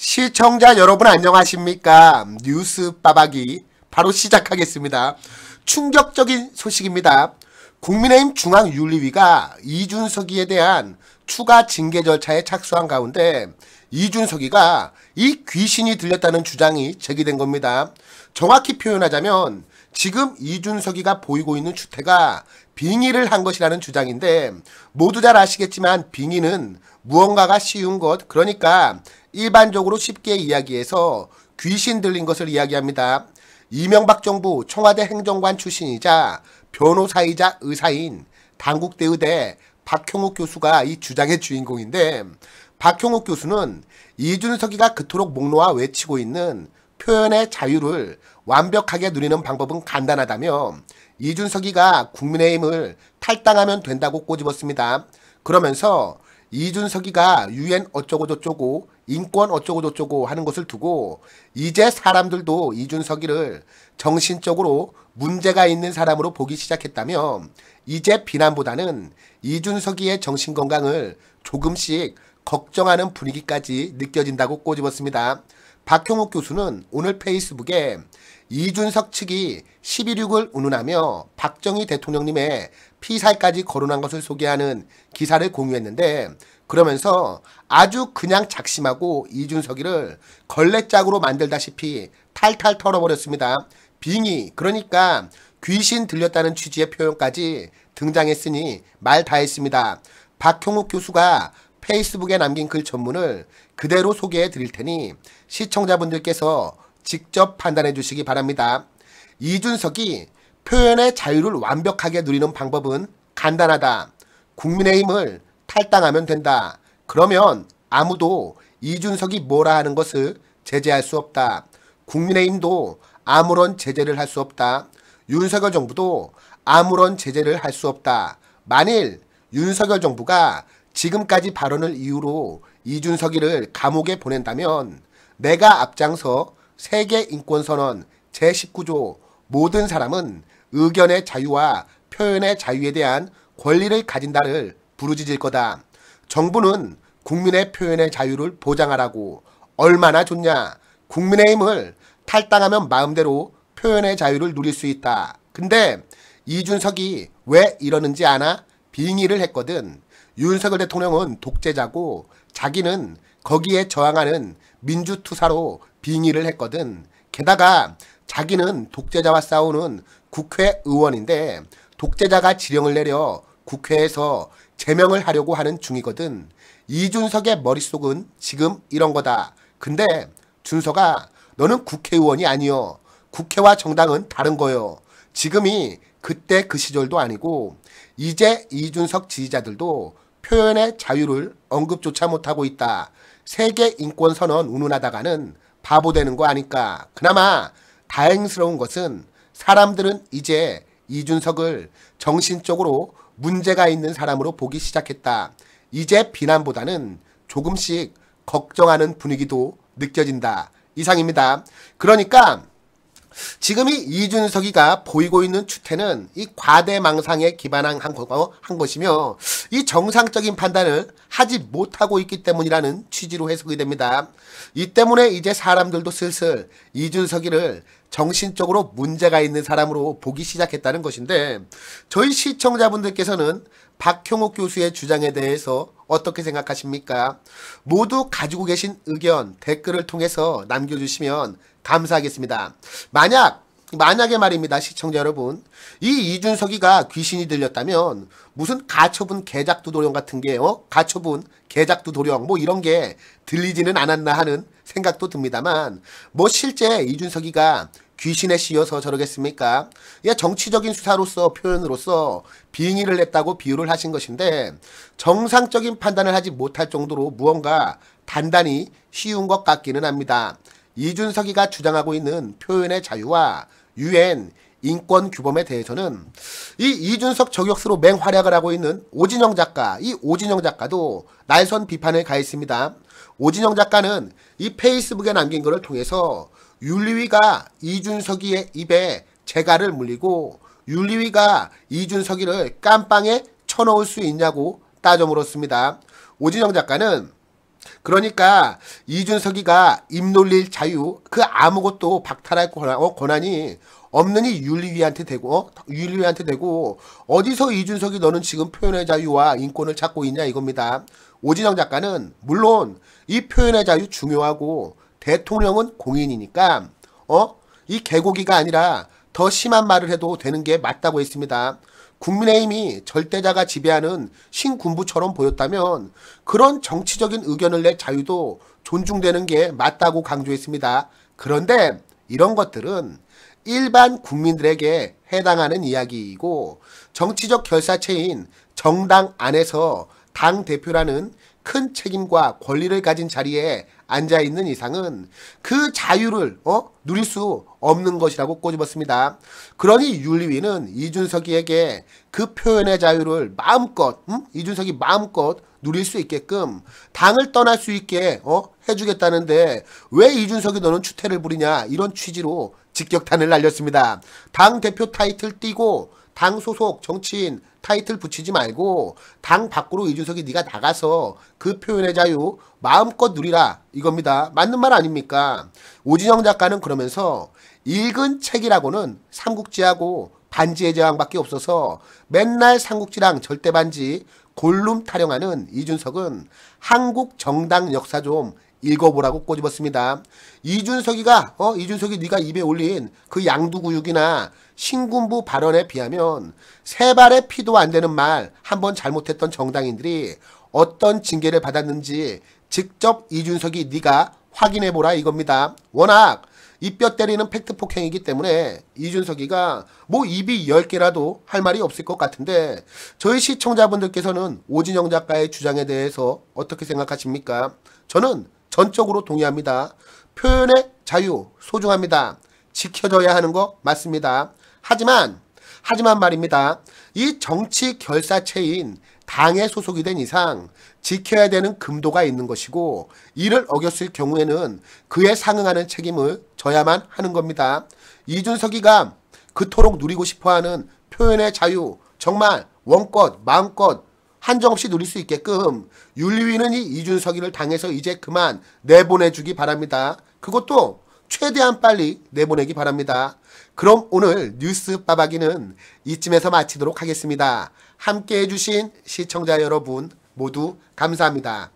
시청자 여러분 안녕하십니까 뉴스 빠박이 바로 시작하겠습니다 충격적인 소식입니다 국민의힘 중앙윤리위가 이준석이에 대한 추가 징계 절차에 착수한 가운데 이준석이가 이 귀신이 들렸다는 주장이 제기된 겁니다 정확히 표현하자면 지금 이준석이가 보이고 있는 주태가 빙의를 한 것이라는 주장인데 모두 잘 아시겠지만 빙의는 무언가가 쉬운 것, 그러니까 일반적으로 쉽게 이야기해서 귀신 들린 것을 이야기합니다. 이명박 정부 청와대 행정관 출신이자 변호사이자 의사인 당국대의대 박형욱 교수가 이 주장의 주인공인데 박형욱 교수는 이준석이가 그토록 목놓아 외치고 있는 표현의 자유를 완벽하게 누리는 방법은 간단하다며 이준석이가 국민의힘을 탈당하면 된다고 꼬집었습니다. 그러면서 이준석이가 유엔 어쩌고 저쩌고 인권 어쩌고 저쩌고 하는 것을 두고 이제 사람들도 이준석이를 정신적으로 문제가 있는 사람으로 보기 시작했다며 이제 비난보다는 이준석이의 정신건강을 조금씩 걱정하는 분위기까지 느껴진다고 꼬집었습니다. 박형욱 교수는 오늘 페이스북에 이준석 측이 11.6을 운운하며 박정희 대통령님의 피살까지 거론한 것을 소개하는 기사를 공유했는데 그러면서 아주 그냥 작심하고 이준석이를 걸레짝으로 만들다시피 탈탈 털어버렸습니다. 빙의 그러니까 귀신 들렸다는 취지의 표현까지 등장했으니 말 다했습니다. 박형욱 교수가 페이스북에 남긴 글 전문을 그대로 소개해 드릴 테니 시청자분들께서 직접 판단해 주시기 바랍니다. 이준석이 표현의 자유를 완벽하게 누리는 방법은 간단하다. 국민의힘을 탈당하면 된다. 그러면 아무도 이준석이 뭐라 하는 것을 제재할 수 없다. 국민의힘도 아무런 제재를 할 수 없다. 윤석열 정부도 아무런 제재를 할 수 없다. 만일 윤석열 정부가 지금까지 발언을 이유로 이준석이를 감옥에 보낸다면 내가 앞장서 세계 인권선언 제19조 모든 사람은 의견의 자유와 표현의 자유에 대한 권리를 가진다를 부르짖을 거다. 정부는 국민의 표현의 자유를 보장하라고 얼마나 좋냐. 국민의힘을 탈당하면 마음대로 표현의 자유를 누릴 수 있다. 근데 이준석이 왜 이러는지 아나 빙의를 했거든. 윤석열 대통령은 독재자고 자기는 거기에 저항하는 민주투사로 빙의를 했거든. 게다가 자기는 독재자와 싸우는 국회의원인데 독재자가 지령을 내려 국회에서 제명을 하려고 하는 중이거든. 이준석의 머릿속은 지금 이런 거다. 근데 준서가 너는 국회의원이 아니여. 국회와 정당은 다른 거여 지금이 그때 그 시절도 아니고 이제 이준석 지지자들도 표현의 자유를 언급조차 못하고 있다. 세계 인권 선언 운운하다가는 바보 되는 거 아닐까. 그나마 다행스러운 것은 사람들은 이제 이준석을 정신적으로 문제가 있는 사람으로 보기 시작했다. 이제 비난보다는 조금씩 걱정하는 분위기도 느껴진다. 이상입니다. 그러니까 지금 이 이준석이가 보이고 있는 추태는 이 과대망상에 기반한 한, 한 것이며 이 정상적인 판단을 하지 못하고 있기 때문이라는 취지로 해석이 됩니다. 이 때문에 이제 사람들도 슬슬 이준석이를 정신적으로 문제가 있는 사람으로 보기 시작했다는 것인데 저희 시청자분들께서는 박형옥 교수의 주장에 대해서 어떻게 생각하십니까? 모두 가지고 계신 의견, 댓글을 통해서 남겨주시면 감사하겠습니다. 만약, 만약에 말입니다. 시청자 여러분. 이 이준석이가 귀신이 들렸다면 무슨 가처분 개작두 도령 같은 게 어? 가처분 개작두 도령 뭐 이런 게 들리지는 않았나 하는 생각도 듭니다만 뭐 실제 이준석이가 귀신에 씌여서 저러겠습니까? 이 정치적인 수사로서 표현으로서 빙의를 했다고 비유를 하신 것인데 정상적인 판단을 하지 못할 정도로 무언가 단단히 쉬운 것 같기는 합니다. 이준석이가 주장하고 있는 표현의 자유와 유엔 인권 규범에 대해서는 이 이준석 저격수로 맹활약을 하고 있는 오진영 작가, 이 오진영 작가도 날선 비판을 가했습니다. 오진영 작가는 이 페이스북에 남긴 글을 통해서 윤리위가 이준석이의 입에 재갈을 물리고 윤리위가 이준석이를 깜빵에 쳐넣을 수 있냐고 따져 물었습니다. 오진영 작가는 그러니까 이준석이가 입 놀릴 자유 그 아무것도 박탈할 어, 권한이 없는 이 윤리위한테 되고 어, 윤리위한테 되고 어디서 이준석이 너는 지금 표현의 자유와 인권을 찾고 있냐 이겁니다. 오진영 작가는 물론 이 표현의 자유 중요하고 대통령은 공인이니까 어? 이 개고기가 아니라 더 심한 말을 해도 되는 게 맞다고 했습니다. 국민의힘이 절대자가 지배하는 신군부처럼 보였다면 그런 정치적인 의견을 낼 자유도 존중되는 게 맞다고 강조했습니다. 그런데 이런 것들은 일반 국민들에게 해당하는 이야기이고 정치적 결사체인 정당 안에서 당 대표라는 큰 책임과 권리를 가진 자리에 앉아 있는 이상은 그 자유를 어? 누릴 수 없는 것이라고 꼬집었습니다. 그러니 윤리위는 이준석이에게 그 표현의 자유를 마음껏 음? 이준석이 마음껏 누릴 수 있게끔 당을 떠날 수 있게 어? 해주겠다는데 왜 이준석이 너는 추태를 부리냐 이런 취지로 직격탄을 날렸습니다. 당 대표 타이틀 띄고 당 소속 정치인 타이틀 붙이지 말고 당 밖으로 이준석이 네가 나가서 그 표현의 자유 마음껏 누리라 이겁니다. 맞는 말 아닙니까? 오진영 작가는 그러면서 읽은 책이라고는 삼국지하고 반지의 제왕밖에 없어서 맨날 삼국지랑 절대반지 골룸 타령하는 이준석은 한국 정당 역사 좀 읽어보라고 꼬집었습니다. 이준석이가 어 이준석이 네가 입에 올린 그 양두구육이나 신군부 발언에 비하면 세 발의 피도 안 되는 말한번 잘못했던 정당인들이 어떤 징계를 받았는지 직접 이준석이 네가 확인해보라 이겁니다. 워낙 입뼈 때리는 팩트 폭행이기 때문에 이준석이가 뭐 입이 10개라도 할 말이 없을 것 같은데 저희 시청자분들께서는 오진영 작가의 주장에 대해서 어떻게 생각하십니까? 저는 전적으로 동의합니다. 표현의 자유 소중합니다. 지켜져야 하는 거 맞습니다. 하지만 하지만 말입니다. 이 정치 결사체인 당에 소속이 된 이상 지켜야 되는 금도가 있는 것이고 이를 어겼을 경우에는 그에 상응하는 책임을 져야만 하는 겁니다. 이준석이가 그토록 누리고 싶어하는 표현의 자유 정말 원껏 마음껏 한정없이 누릴 수 있게끔 윤리위는 이 이준석이를 당해서 이제 그만 내보내주기 바랍니다. 그것도 최대한 빨리 내보내기 바랍니다. 그럼 오늘 뉴스 빠박이는 이쯤에서 마치도록 하겠습니다. 함께해 주신 시청자 여러분 모두 감사합니다.